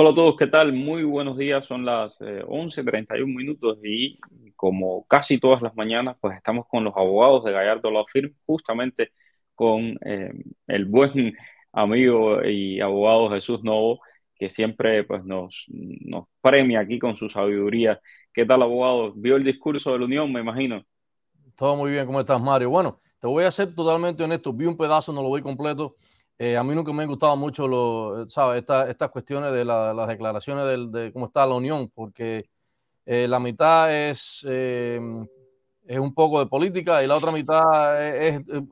Hola a todos, ¿qué tal? Muy buenos días, son las 11.31 eh, minutos y como casi todas las mañanas, pues estamos con los abogados de Gallardo Law Firm, justamente con eh, el buen amigo y abogado Jesús Novo, que siempre pues, nos, premia aquí con su sabiduría. ¿Qué tal, abogado? ¿Vio el discurso de la Unión, me imagino? Todo muy bien, ¿cómo estás, Mario? Bueno, te voy a ser totalmente honesto, vi un pedazo, no lo vi completo, eh, a mí nunca me han gustado mucho ¿sabes? estas cuestiones de las declaraciones de cómo está la Unión, porque eh, la mitad es, em, es un poco de política y la otra mitad es, em,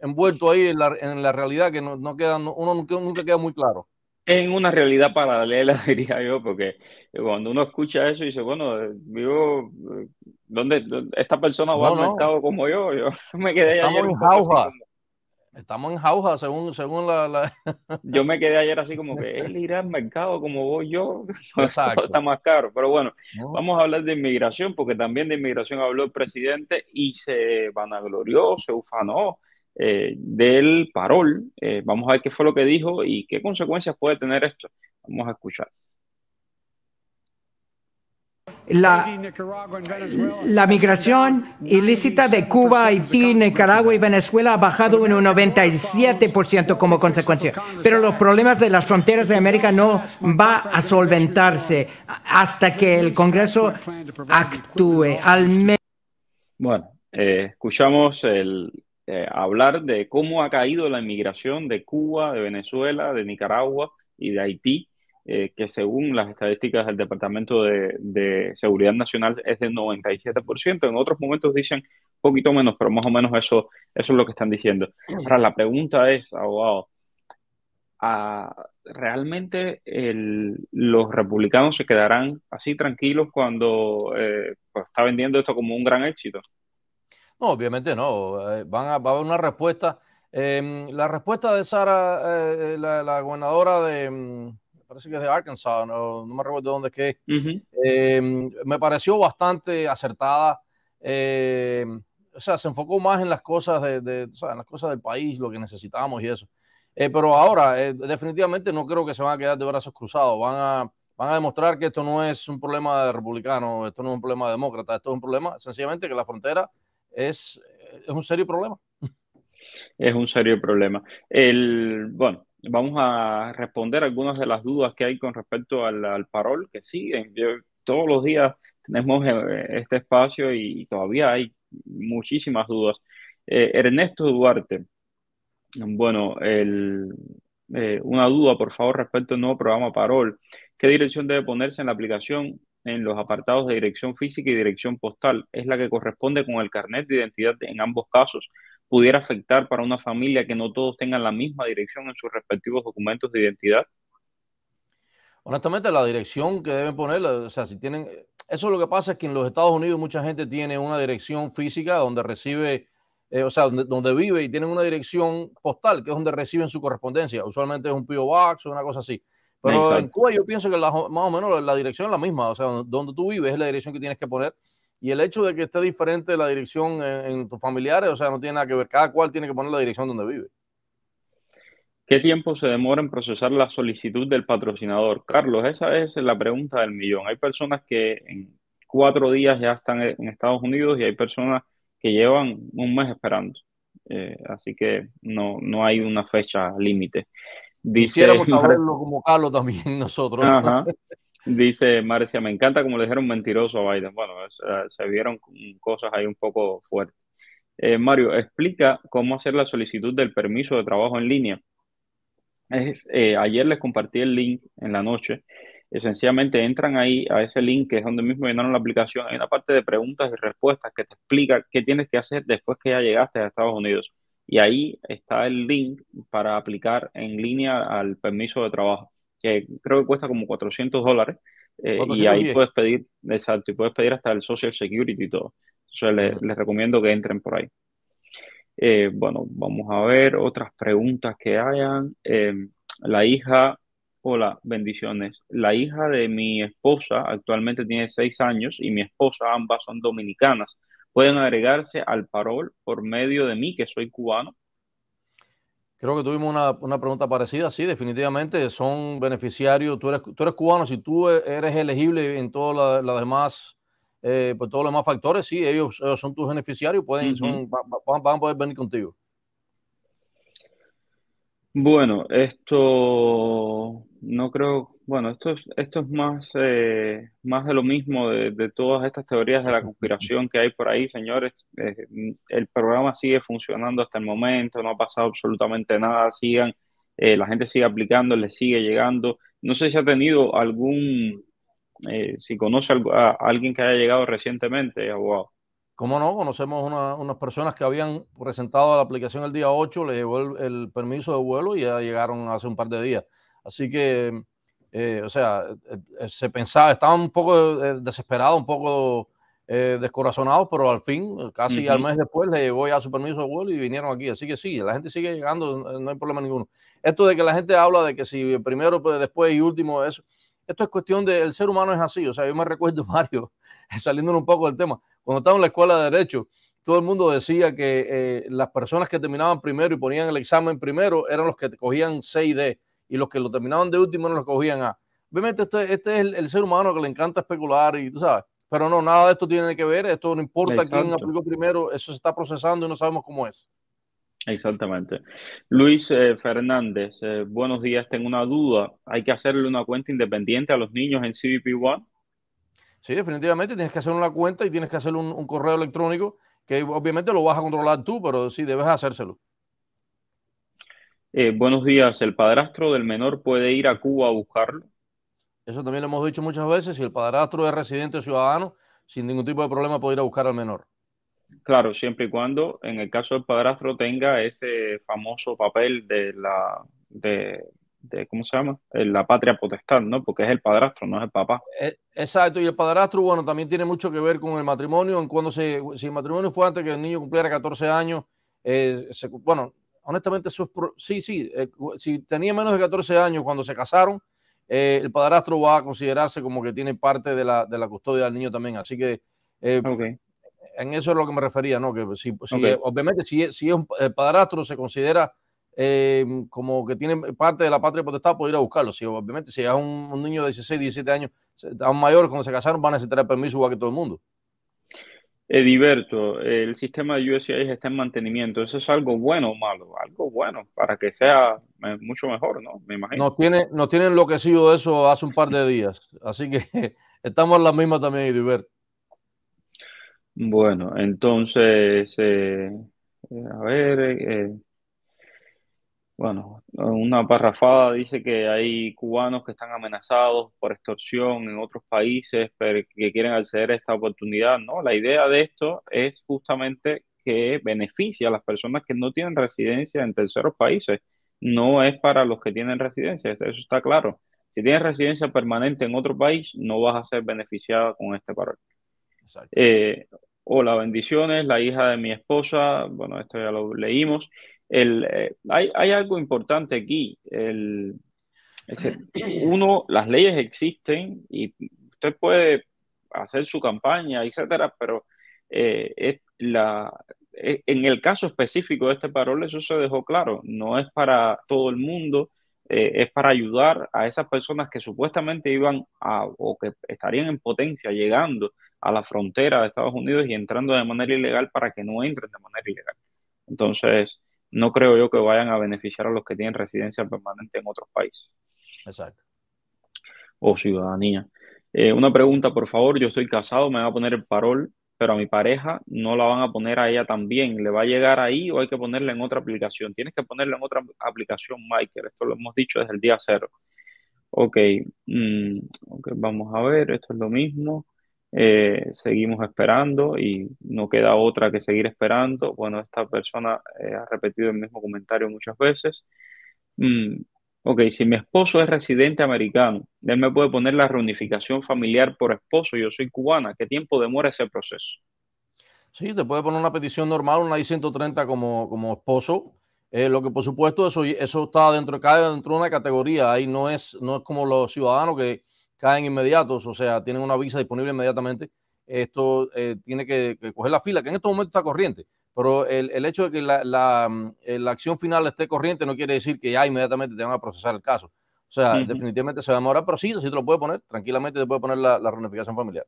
envuelto ahí en la, realidad que no, uno nunca, queda muy claro. En una realidad paralela, diría yo, porque cuando uno escucha eso y dice, bueno, vivo eh, ¿dónde, esta persona va al mercado como yo? Yo me quedé Estamos Jauja. Estamos en jauja según, según la, Yo me quedé ayer así como que él irá al mercado como voy yo. Exacto. está más caro. Pero bueno, vamos a hablar de inmigración, porque también de inmigración habló el presidente y se vanaglorió, se ufanó eh, del parol. Eh, vamos a ver qué fue lo que dijo y qué consecuencias puede tener esto. Vamos a escuchar la, migración ilícita de Cuba, Haití, Nicaragua y Venezuela ha bajado en un 97% como consecuencia. Pero los problemas de las fronteras de América no va a solventarse hasta que el Congreso actúe. Al bueno, escuchamos hablar de cómo ha caído la inmigración de Cuba, de Venezuela, de Nicaragua y de Haití eh, que según las estadísticas del Departamento de, Seguridad Nacional es del 97%. En otros momentos dicen poquito menos, pero más o menos eso, es lo que están diciendo. Ahora, la pregunta es, abogado, ¿realmente los republicanos se quedarán así tranquilos cuando eh, pues, está vendiendo esto como un gran éxito? No, obviamente no. Eh, van a, va a haber una respuesta. Em, la respuesta de Sara, la, gobernadora de mm, parece que es de Arkansas, no, no me recuerdo dónde es que es. Em, me pareció bastante acertada. Eh, o sea, se enfocó más en las cosas de, las cosas del país, lo que necesitamos y eso. Eh, pero ahora, eh, definitivamente no creo que se van a quedar de brazos cruzados. Van a, van a demostrar que esto no es un problema de republicano, esto no es un problema de demócrata, esto es un problema sencillamente que la frontera es, es un serio problema. Es un serio problema. El, bueno, vamos a responder algunas de las dudas que hay con respecto al, parol que siguen. todos los días tenemos eh, este espacio y todavía hay muchísimas dudas. Eh, Ernesto Duarte, bueno, eh, una duda, por favor, respecto al nuevo programa Parol. ¿Qué dirección debe ponerse en la aplicación en los apartados de dirección física y dirección postal? Es la que corresponde con el carnet de identidad en ambos casos pudiera afectar para una familia que no todos tengan la misma dirección en sus respectivos documentos de identidad? Honestamente, la dirección que deben poner, o sea, si tienen, eso lo que pasa es que en los Estados Unidos mucha gente tiene una dirección física donde recibe, eh, o sea, donde, vive y tienen una dirección postal, que es donde reciben su correspondencia. Usualmente es un P.O. Box o una cosa así. Pero en Cuba yo pienso que más o menos la, dirección es la misma, o sea, donde, donde tú vives es la dirección que tienes que poner y el hecho de que esté diferente la dirección en, tus familiares, o sea, no tiene nada que ver. Cada cual tiene que poner la dirección donde vive. ¿Qué tiempo se demora en procesar la solicitud del patrocinador? Carlos, esa es la pregunta del millón. Hay personas que en cuatro días ya están en Estados Unidos y hay personas que llevan un mes esperando. Eh, así que no, hay una fecha límite. Quisiéramos como Carlos también nosotros. Ajá. Dice Marcia, me encanta como le dijeron mentiroso a Biden. Bueno, eh, se vieron cosas ahí un poco fuertes. Eh, Mario, explica cómo hacer la solicitud del permiso de trabajo en línea. Eh, ayer les compartí el link en la noche. Esencialmente entran ahí a ese link que es donde mismo llenaron la aplicación. Hay una parte de preguntas y respuestas que te explica qué tienes que hacer después que ya llegaste a Estados Unidos. Y ahí está el link para aplicar en línea al permiso de trabajo que creo que cuesta como 400 dólares, eh, y ahí puedes pedir, exacto, y puedes pedir hasta el Social Security y todo. Entonces les, recomiendo que entren por ahí. Eh, bueno, vamos a ver otras preguntas que hayan. Em, la hija, hola, bendiciones. La hija de mi esposa actualmente tiene seis años y mi esposa, ambas son dominicanas. Pueden agregarse al parol por medio de mí, que soy cubano. Creo que tuvimos una, pregunta parecida, sí, definitivamente son beneficiarios. Tú eres, tú cubano, si tú e, eres elegible en todas las demás, eh, por pues todos los demás factores, sí, ellos, son tus beneficiarios, pueden, van, a poder venir contigo. Bueno, esto no creo bueno, esto es, esto es más, eh, más de lo mismo de, todas estas teorías de la conspiración que hay por ahí, señores. Eh, mm, el programa sigue funcionando hasta el momento, no ha pasado absolutamente nada, sigan, eh, la gente sigue aplicando, le sigue llegando. No sé si ha tenido algún, si conoce a, alguien que haya llegado recientemente, abogado. ¿Cómo no? Conocemos una, unas personas que habían presentado la aplicación el día 8, les llegó el permiso de vuelo y ya llegaron hace un par de días. Así que eh, o sea, eh, eh, se pensaba, estaba un poco desesperado, un poco descorazonado, pero al fin, casi al mes después, le llegó ya su permiso de vuelo y vinieron aquí. Así que sí, la gente sigue llegando, no hay problema ninguno. Esto de que la gente habla de que si primero, pues, después y último, eso, esto es cuestión de, el ser humano es así. O sea, yo me recuerdo, Mario, saliendo un poco del tema, cuando estaba en la escuela de Derecho, todo el mundo decía que las personas que terminaban primero y ponían el examen primero eran los que cogían y d y los que lo terminaban de último no lo cogían A. Obviamente este, este es el, ser humano que le encanta especular y tú sabes, pero no, nada de esto tiene que ver, esto no importa quién aplicó primero, eso se está procesando y no sabemos cómo es. Exactamente. Luis eh, Fernández, eh, buenos días, tengo una duda, ¿hay que hacerle una cuenta independiente a los niños en CBP One? Sí, definitivamente, tienes que hacer una cuenta y tienes que hacer un, un correo electrónico que obviamente lo vas a controlar tú, pero sí, debes hacérselo. Eh, buenos días, ¿el padrastro del menor puede ir a Cuba a buscarlo? Eso también lo hemos dicho muchas veces, si el padrastro es residente o ciudadano, sin ningún tipo de problema puede ir a buscar al menor. Claro, siempre y cuando en el caso del padrastro tenga ese famoso papel de la, de, ¿cómo se llama? La patria potestad, ¿no? Porque es el padrastro, no es el papá. E, exacto, y el padrastro, bueno, también tiene mucho que ver con el matrimonio, cuando se, si el matrimonio fue antes que el niño cumpliera 14 años, eh, se, bueno, honestamente, Sí, sí, eh, si tenía menos de 14 años cuando se casaron, eh, el padrastro va a considerarse como que tiene parte de la, custodia del niño también. Así que. Eh, en eso es lo que me refería, ¿no? Que obviamente, si, un, el padrastro se considera como que tiene parte de la patria potestad, puede ir a buscarlo. Si, obviamente, si es un, niño de 16, 17 años, aún mayor, cuando se casaron, van a necesitar el permiso igual que todo el mundo. Ediberto, el sistema de USI está en mantenimiento. ¿Eso es algo bueno o malo? Algo bueno, para que sea eh, mucho mejor, ¿no? Me imagino. Nos tiene, enloquecido eso hace un par de días. Así que estamos en la misma también, Ediberto. Bueno, entonces, eh, eh, a ver, eh, bueno, una parrafada dice que hay cubanos que están amenazados por extorsión en otros países, pero que quieren acceder a esta oportunidad. No, la idea de esto es justamente que beneficia a las personas que no tienen residencia en terceros países. No es para los que tienen residencia, eso está claro. Si tienes residencia permanente en otro país, no vas a ser beneficiada con este parol. Eh, hola, bendiciones, la hija de mi esposa, bueno, esto ya lo leímos. El, eh, hay, hay, algo importante aquí. uno, las leyes existen y usted puede hacer su campaña, etcétera, pero eh, la, eh, en el caso específico de este parol, eso se dejó claro. No es para todo el mundo, es para ayudar a esas personas que supuestamente iban a o que estarían en potencia llegando a la frontera de Estados Unidos y entrando de manera ilegal para que no entren de manera ilegal. Entonces, no creo yo que vayan a beneficiar a los que tienen residencia permanente en otros países. Exacto. O ciudadanía. Eh, una pregunta, por favor, yo estoy casado, me van a poner el parol, pero a mi pareja no la van a poner a ella también. ¿Le va a llegar ahí o hay que ponerla en otra aplicación? Tienes que ponerla en otra aplicación, Michael. Esto lo hemos dicho desde el día cero. Ok, mm, okay vamos a ver, esto es lo mismo. Eh, seguimos esperando y no queda otra que seguir esperando. Bueno, esta persona eh, ha repetido el mismo comentario muchas veces. Mm, ok, si mi esposo es residente americano, él me puede poner la reunificación familiar por esposo, yo soy cubana, ¿qué tiempo demora ese proceso? Sí, te puede poner una petición normal, una I-130 como, como esposo. Eh, lo que por supuesto eso, eso está dentro de dentro de una categoría. Ahí no es, no es como los ciudadanos que, caen inmediatos, o sea, tienen una visa disponible inmediatamente. Esto eh, tiene que, coger la fila, que en estos momentos está corriente, pero el, hecho de que mm, eh, la, acción final esté corriente no quiere decir que ya inmediatamente te van a procesar el caso. O sea, definitivamente se va a demorar, pero sí, si te lo puede poner, tranquilamente te puede poner la, la reunificación familiar.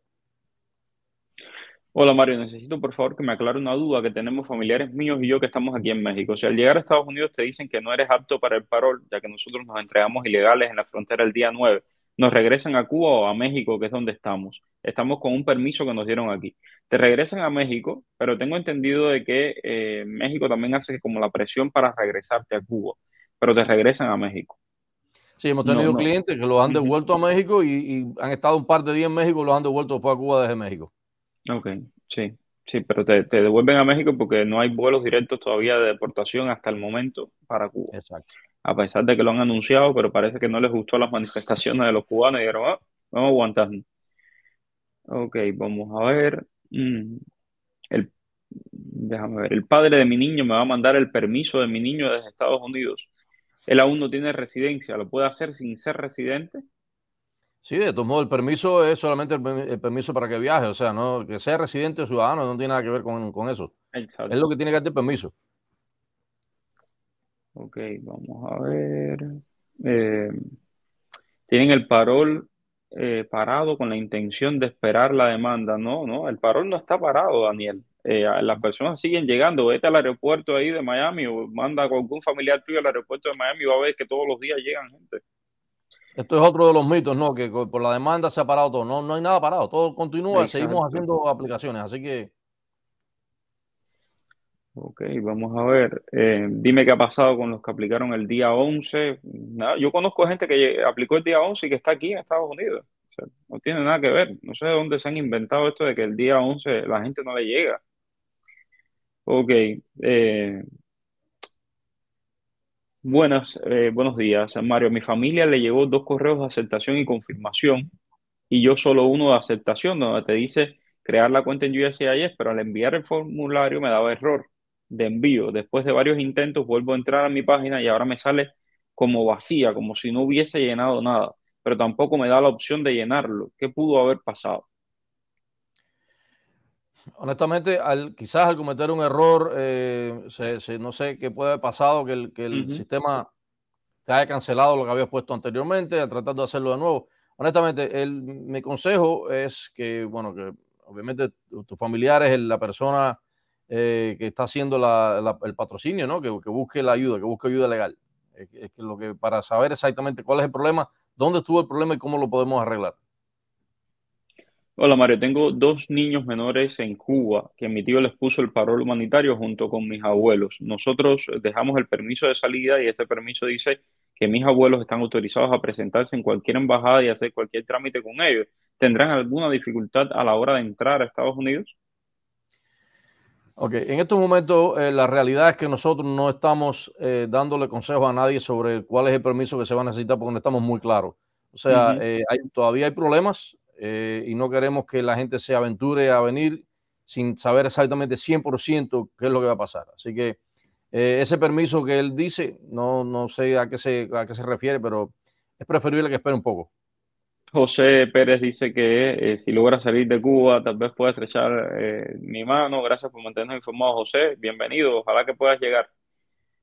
Hola Mario, necesito por favor que me aclare una duda que tenemos familiares míos y yo que estamos aquí en México. O sea, al llegar a Estados Unidos te dicen que no eres apto para el parol, ya que nosotros nos entregamos ilegales en la frontera el día 9 nos regresan a Cuba o a México, que es donde estamos. Estamos con un permiso que nos dieron aquí. Te regresan a México, pero tengo entendido de que eh, México también hace como la presión para regresarte a Cuba, pero te regresan a México. Sí, hemos tenido clientes que lo han devuelto a México y, han estado un par de días en México y han devuelto después a Cuba desde México. Ok, sí, sí, pero te, te devuelven a México porque no hay vuelos directos todavía de deportación hasta el momento para Cuba. Exacto a pesar de que lo han anunciado, pero parece que no les gustó las manifestaciones de los cubanos y dijeron, ah, vamos a aguantarnos. Ok, vamos a ver. Mm. déjame ver. El padre de mi niño me va a mandar el permiso de mi niño desde Estados Unidos. Él aún no tiene residencia. ¿Lo puede hacer sin ser residente? Sí, de todos modos, el permiso es solamente el, permiso para que viaje. O sea, no que sea residente o ciudadano no tiene nada que ver con, eso. Exacto. Es lo que tiene que hacer el permiso. Ok, vamos a ver. Eh, tienen el parol eh, parado con la intención de esperar la demanda. No, no, el parol no está parado, Daniel. Eh, las personas siguen llegando. Vete al aeropuerto ahí de Miami o manda a algún familiar tuyo al aeropuerto de Miami y va a ver que todos los días llegan gente. Esto es otro de los mitos, ¿no? Que por la demanda se ha parado todo. No, no hay nada parado. Todo continúa. Seguimos haciendo aplicaciones. Así que Ok, vamos a ver. Eh, dime qué ha pasado con los que aplicaron el día 11. yo conozco gente que aplicó el día 11 y que está aquí en Estados Unidos. no tiene nada que ver. No sé de dónde se han inventado esto de que el día 11 la gente no le llega. Ok. Eh, buenas, eh, buenos días, Mario. mi familia le llegó dos correos de aceptación y confirmación y yo solo uno de aceptación donde te dice crear la cuenta en USCIS, pero al enviar el formulario me daba error de envío. Después de varios intentos vuelvo a entrar a mi página y ahora me sale como vacía, como si no hubiese llenado nada, pero tampoco me da la opción de llenarlo. ¿Qué pudo haber pasado? Honestamente, quizás al cometer un error, eh, se, no sé qué puede haber pasado, que el, sistema te haya cancelado lo que habías puesto anteriormente, tratando de hacerlo de nuevo. Honestamente, mi consejo es que, bueno, que obviamente tus familiares, la persona eh, que está haciendo el patrocinio, Que, busque la ayuda, que busque ayuda legal. lo que, para saber exactamente cuál es el problema, dónde estuvo el problema y cómo lo podemos arreglar. Hola Mario, tengo dos niños menores en Cuba que mi tío les puso el parol humanitario junto con mis abuelos. Nosotros dejamos el permiso de salida y ese permiso dice que mis abuelos están autorizados a presentarse en cualquier embajada y hacer cualquier trámite con ellos. ¿Tendrán alguna dificultad a la hora de entrar a Estados Unidos? Ok, en estos momentos eh, la realidad es que nosotros no estamos eh, dándole consejos a nadie sobre cuál es el permiso que se va a necesitar porque no estamos muy claros. O sea, eh, todavía hay problemas y no queremos que la gente se aventure a venir sin saber exactamente 100% qué es lo que va a pasar. Así que ese permiso que él dice, no, no sé a qué, se, a qué se refiere, pero es preferible que espere un poco. José Pérez dice que eh, si logra salir de Cuba, tal vez pueda estrechar eh, mi mano. Gracias por mantenernos informados, José. Bienvenido. Ojalá que puedas llegar.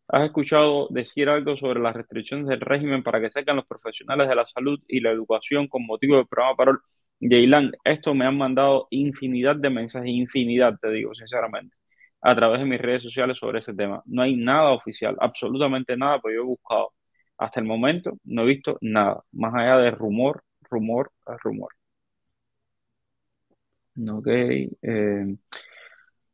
¿Has escuchado decir algo sobre las restricciones del régimen para que salgan los profesionales de la salud y la educación con motivo del programa Parol Yeiland? Esto me han mandado infinidad de mensajes, infinidad, te digo sinceramente, a través de mis redes sociales sobre ese tema. No hay nada oficial, absolutamente nada, pero yo he buscado. Hasta el momento no he visto nada, más allá de rumor rumor a rumor. Ok. Eh,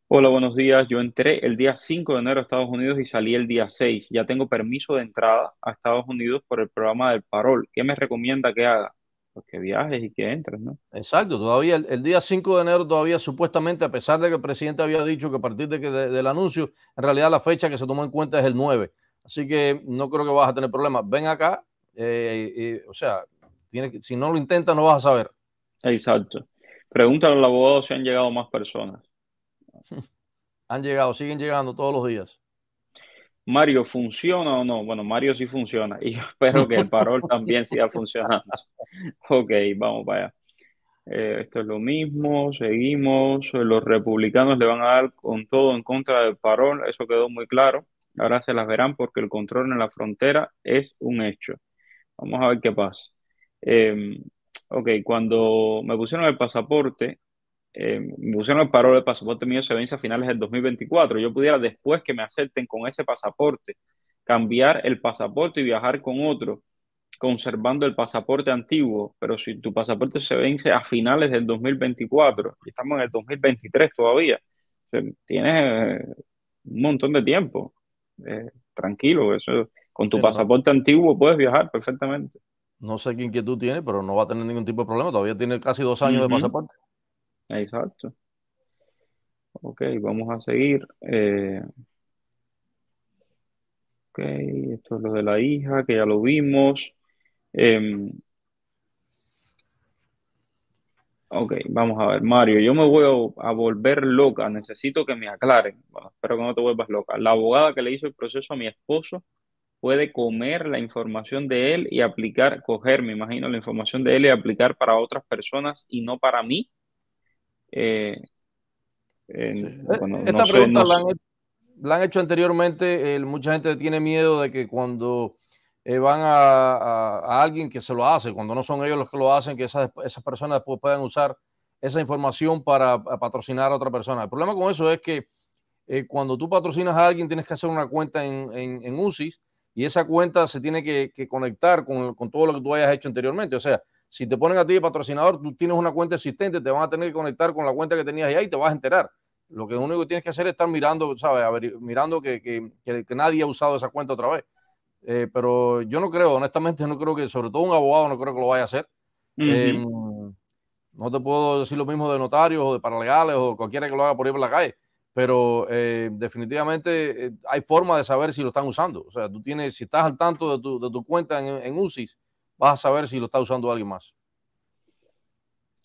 hola, buenos días. Yo entré el día 5 de enero a Estados Unidos y salí el día 6. Ya tengo permiso de entrada a Estados Unidos por el programa del Parol. ¿Qué me recomienda que haga? Pues que viajes y que entres, ¿no? Exacto, todavía el, día 5 de enero todavía supuestamente, a pesar de que el presidente había dicho que a partir de que, del anuncio, en realidad la fecha que se tomó en cuenta es el 9. Así que no creo que vas a tener problemas. Ven acá, eh, o sea, si no lo intenta, no vas a saber. Exacto. Pregúntale al abogado si han llegado más personas. han llegado, siguen llegando todos los días. Mario, ¿funciona o no? Bueno, Mario sí funciona y espero que el parol también siga funcionando. Ok, vamos para allá. Eh, esto es lo mismo, seguimos. Los republicanos le van a dar con todo en contra del parol, eso quedó muy claro. Ahora se las verán porque el control en la frontera es un hecho. Vamos a ver qué pasa. Eh, ok, cuando me pusieron el pasaporte, em, me pusieron el paro del pasaporte mío se vence a finales del 2024. Yo pudiera después que me acepten con ese pasaporte, cambiar el pasaporte y viajar con otro, conservando el pasaporte antiguo, pero si tu pasaporte se vence a finales del 2024, y estamos en el 2023 todavía, tienes eh, un montón de tiempo. Eh, tranquilo, eso con tu pasaporte antiguo puedes viajar perfectamente. No sé qué inquietud tiene, pero no va a tener ningún tipo de problema. Todavía tiene casi dos años de pasaporte. Exacto. Ok, vamos a seguir. Eh, ok, esto es lo de la hija, que ya lo vimos. Em, ok, vamos a ver, Mario, yo me voy a, a, volver loca, necesito que me aclaren. Bueno, espero que no te vuelvas loca. La abogada que le hizo el proceso a mi esposo puede comer la información de él y aplicar, coger, me imagino, la información de él y aplicar para otras personas y no para mí. Esta pregunta la, han hecho, anteriormente. mucha gente tiene miedo de que cuando eh, van a, alguien que se lo hace, cuando no son ellos los que lo hacen, que esas, personas después pues puedan usar esa información para patrocinar a otra persona. El problema con eso es que eh, cuando tú patrocinas a alguien tienes que hacer una cuenta en, en, en y esa cuenta se tiene que, conectar con, todo lo que tú hayas hecho anteriormente. O sea, si te ponen a ti de patrocinador, tú tienes una cuenta existente, te van a tener que conectar con la cuenta que tenías ya y te vas a enterar. Lo que único que tienes que hacer es estar mirando, ¿sabes? mirando que, nadie ha usado esa cuenta otra vez. Eh, pero yo no creo, honestamente, no creo que, sobre todo un abogado, no creo que lo vaya a hacer. Em, no te puedo decir lo mismo de notarios o de paralegales o cualquiera que lo haga por ir por la calle pero eh, definitivamente eh, hay forma de saber si lo están usando. O sea, tú tienes, si estás al tanto de tu, de tu cuenta en, en, UCIS, vas a saber si lo está usando alguien más.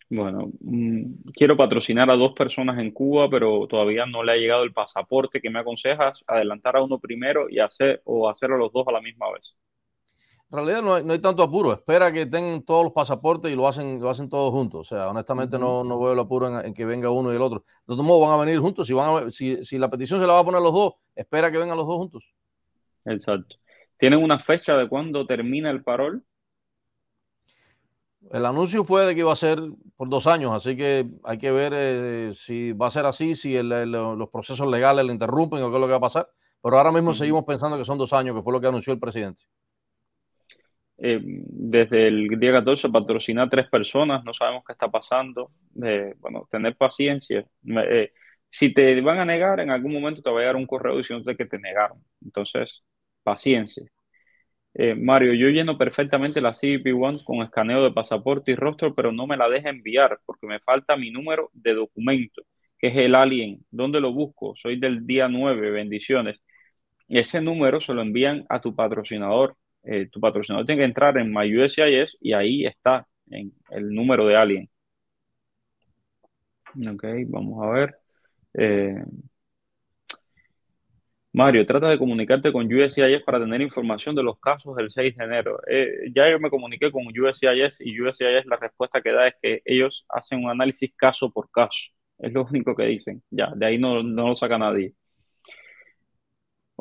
Bueno, mm, quiero patrocinar a dos personas en Cuba, pero todavía no le ha llegado el pasaporte que me aconsejas adelantar a uno primero y hacer o hacer a los dos a la misma vez en realidad no hay, tanto apuro. Espera que tengan todos los pasaportes y lo hacen, lo hacen todos juntos. O sea, honestamente no, no veo el apuro en, que venga uno y el otro. De todos modos, van a venir juntos. Si, van si, la petición se la va a poner los dos, espera que vengan los dos juntos. Exacto. ¿Tienen una fecha de cuándo termina el parol? El anuncio fue de que iba a ser por dos años, así que hay que ver eh, si va a ser así, si los procesos legales le interrumpen o qué es lo que va a pasar. Pero ahora mismo seguimos pensando que son dos años, que fue lo que anunció el presidente. Eh, desde el día 14 patrocina a tres personas, no sabemos qué está pasando. Eh, bueno, tener paciencia. Eh, si te van a negar, en algún momento te va a llegar un correo diciendo que te negaron. Entonces, paciencia. Mario, yo lleno perfectamente la cbp One con escaneo de pasaporte y rostro, pero no me la deja enviar porque me falta mi número de documento, que es el alien. ¿Dónde lo busco? Soy del día 9, bendiciones. Ese número se lo envían a tu patrocinador eh, tu patrocinador tiene que entrar en MyUSIS y ahí está en el número de alguien. Ok, vamos a ver. Eh, Mario, trata de comunicarte con USCIS para tener información de los casos del 6 de enero. Eh, ya yo me comuniqué con USCIS y USCIS la respuesta que da es que ellos hacen un análisis caso por caso. Es lo único que dicen. Ya, de ahí no, no lo saca nadie.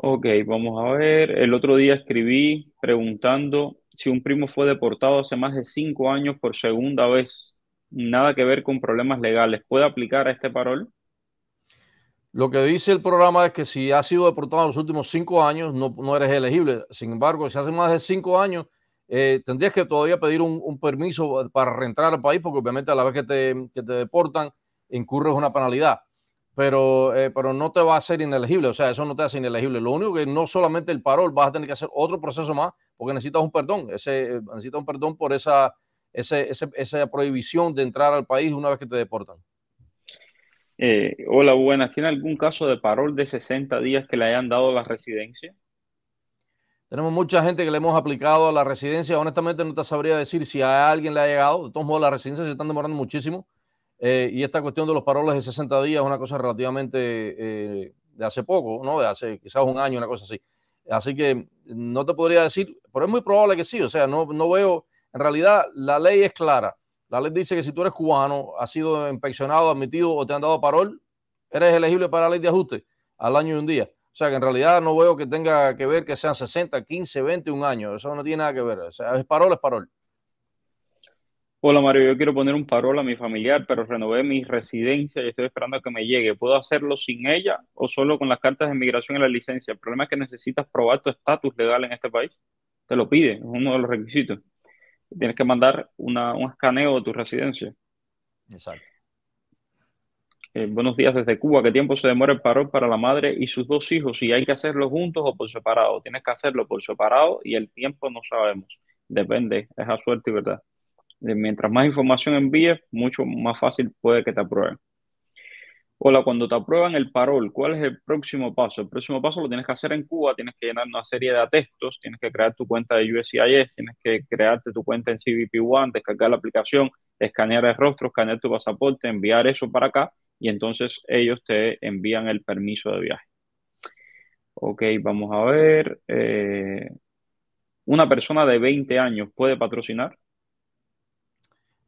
Ok, vamos a ver. El otro día escribí preguntando si un primo fue deportado hace más de cinco años por segunda vez. Nada que ver con problemas legales. ¿Puede aplicar a este parol? Lo que dice el programa es que si has sido deportado en los últimos cinco años, no, eres elegible. Sin embargo, si hace más de cinco años, eh, tendrías que todavía pedir un, permiso para reentrar al país, porque obviamente a la vez que te, que te deportan, incurres una penalidad pero, eh, pero no te va a hacer inelegible, o sea, eso no te hace inelegible. Lo único que no solamente el parol, vas a tener que hacer otro proceso más porque necesitas un perdón, ese, eh, necesitas un perdón por esa, ese, esa prohibición de entrar al país una vez que te deportan. Eh, hola, buenas. ¿Tiene algún caso de parol de 60 días que le hayan dado la residencia? Tenemos mucha gente que le hemos aplicado a la residencia. Honestamente, no te sabría decir si a alguien le ha llegado. De todos modos, la residencia se están demorando muchísimo. Eh, y esta cuestión de los paroles de 60 días es una cosa relativamente eh, de hace poco, ¿no? De hace quizás un año, una cosa así. Así que no te podría decir, pero es muy probable que sí. O sea, no, no veo, en realidad la ley es clara. La ley dice que si tú eres cubano, has sido inspeccionado, admitido o te han dado parol, eres elegible para la ley de ajuste al año y un día. O sea, que en realidad no veo que tenga que ver que sean 60, 15, 20, un año. Eso no tiene nada que ver. O sea, es parol, es parol. Hola Mario, yo quiero poner un parol a mi familiar, pero renové mi residencia y estoy esperando a que me llegue. ¿Puedo hacerlo sin ella o solo con las cartas de inmigración y la licencia? El problema es que necesitas probar tu estatus legal en este país. Te lo pide, es uno de los requisitos. Tienes que mandar una, un escaneo de tu residencia. Exacto. Eh, buenos días desde Cuba. ¿Qué tiempo se demora el parol para la madre y sus dos hijos? Si hay que hacerlo juntos o por separado. Tienes que hacerlo por separado y el tiempo no sabemos. Depende, es a suerte y verdad. Mientras más información envíes, mucho más fácil puede que te aprueben. Hola, cuando te aprueban el parol, ¿cuál es el próximo paso? El próximo paso lo tienes que hacer en Cuba, tienes que llenar una serie de atestos, tienes que crear tu cuenta de USCIS, tienes que crearte tu cuenta en CBP One, descargar la aplicación, escanear el rostro, escanear tu pasaporte, enviar eso para acá y entonces ellos te envían el permiso de viaje. Ok, vamos a ver. Eh, ¿Una persona de 20 años puede patrocinar?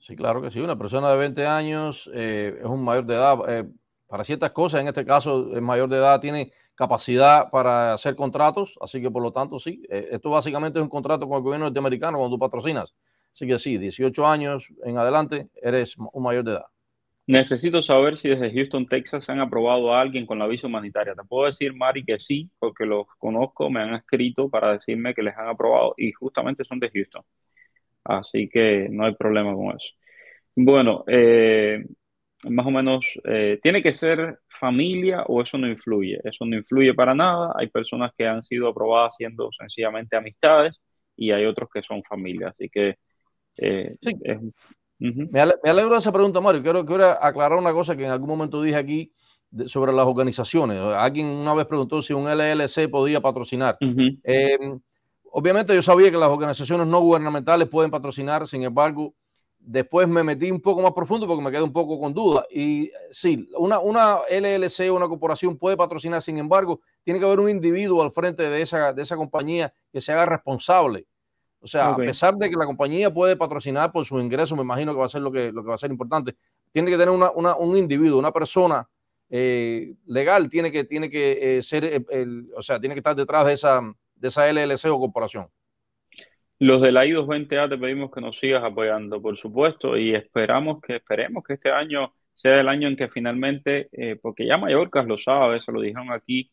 Sí, claro que sí. Una persona de 20 años eh, es un mayor de edad. Eh, para ciertas cosas, en este caso, es mayor de edad tiene capacidad para hacer contratos, así que por lo tanto, sí. Eh, esto básicamente es un contrato con el gobierno norteamericano cuando tú patrocinas. Así que sí, 18 años en adelante, eres un mayor de edad. Necesito saber si desde Houston, Texas han aprobado a alguien con la visa humanitaria. Te puedo decir, Mari, que sí, porque los conozco, me han escrito para decirme que les han aprobado y justamente son de Houston. Así que no hay problema con eso. Bueno, eh, más o menos, eh, ¿tiene que ser familia o eso no influye? Eso no influye para nada. Hay personas que han sido aprobadas siendo sencillamente amistades y hay otros que son familia. Así que... Eh, sí. me, alegro de esa pregunta, Mario. Quiero, quiero aclarar una cosa que en algún momento dije aquí sobre las organizaciones. Alguien una vez preguntó si un LLC podía patrocinar. Uh Obviamente yo sabía que las organizaciones no gubernamentales pueden patrocinar, sin embargo, después me metí un poco más profundo porque me quedé un poco con duda. Y sí, una, una LLC, una corporación puede patrocinar, sin embargo, tiene que haber un individuo al frente de esa, de esa compañía que se haga responsable. O sea, a pesar de que la compañía puede patrocinar por sus ingresos, me imagino que va a ser lo que, lo que va a ser importante, tiene que tener una, un individuo, una persona eh, legal, tiene que, tiene que eh, ser, el, o sea, tiene que estar detrás de esa, de esa LLC o corporación? Los de la I220A te pedimos que nos sigas apoyando, por supuesto, y esperamos que esperemos que este año sea el año en que finalmente, eh, porque ya Mallorca lo sabe, se lo dijeron aquí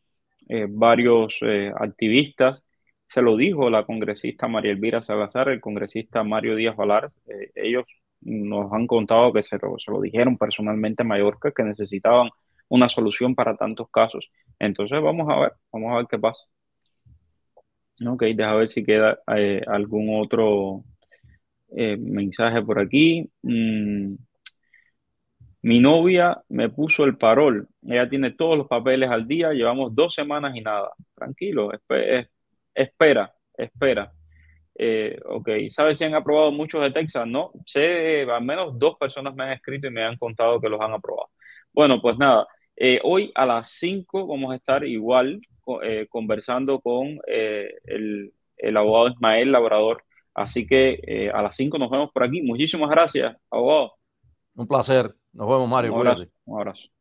eh, varios eh, activistas, se lo dijo la congresista María Elvira Salazar, el congresista Mario Díaz Valar, ellos nos han contado que se lo, se lo dijeron personalmente a Mallorca, que necesitaban una solución para tantos casos. Entonces vamos a ver, vamos a ver qué pasa. Ok, deja ver si queda eh, algún otro eh, mensaje por aquí. Mm, mi novia me puso el parol. Ella tiene todos los papeles al día. Llevamos dos semanas y nada. Tranquilo, espera, espera. Eh, ok, ¿sabes si han aprobado muchos de Texas? No, sé, al menos dos personas me han escrito y me han contado que los han aprobado. Bueno, pues nada, eh, hoy a las 5 vamos a estar igual eh, conversando con eh, el, abogado Ismael Labrador. Así que a las 5 nos vemos por aquí. Muchísimas gracias, abogado. Un placer. Nos vemos, Mario. Un abrazo.